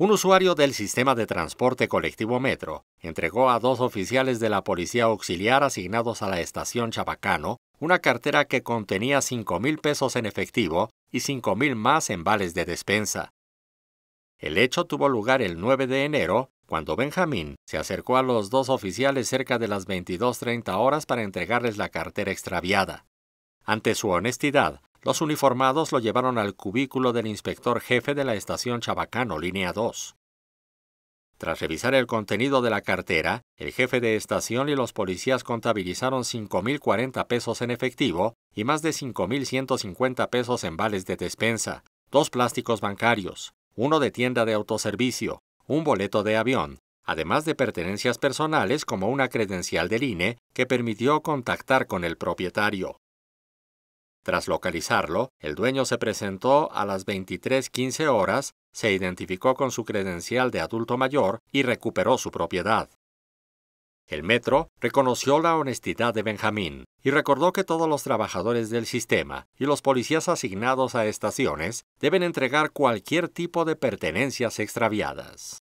Un usuario del sistema de transporte colectivo Metro entregó a dos oficiales de la policía auxiliar asignados a la estación Chabacano una cartera que contenía $5,000 pesos en efectivo y $5,000 más en vales de despensa. El hecho tuvo lugar el 9 de enero, cuando Benjamín se acercó a los dos oficiales cerca de las 22.30 horas para entregarles la cartera extraviada. Ante su honestidad, los uniformados lo llevaron al cubículo del inspector jefe de la estación Chabacano, línea 2. Tras revisar el contenido de la cartera, el jefe de estación y los policías contabilizaron 5.040 pesos en efectivo y más de 5.150 pesos en vales de despensa, dos plásticos bancarios, uno de tienda de autoservicio, un boleto de avión, además de pertenencias personales como una credencial del INE que permitió contactar con el propietario. Tras localizarlo, el dueño se presentó a las 23.15 horas, se identificó con su credencial de adulto mayor y recuperó su propiedad. El metro reconoció la honestidad de Benjamín y recordó que todos los trabajadores del sistema y los policías asignados a estaciones deben entregar cualquier tipo de pertenencias extraviadas.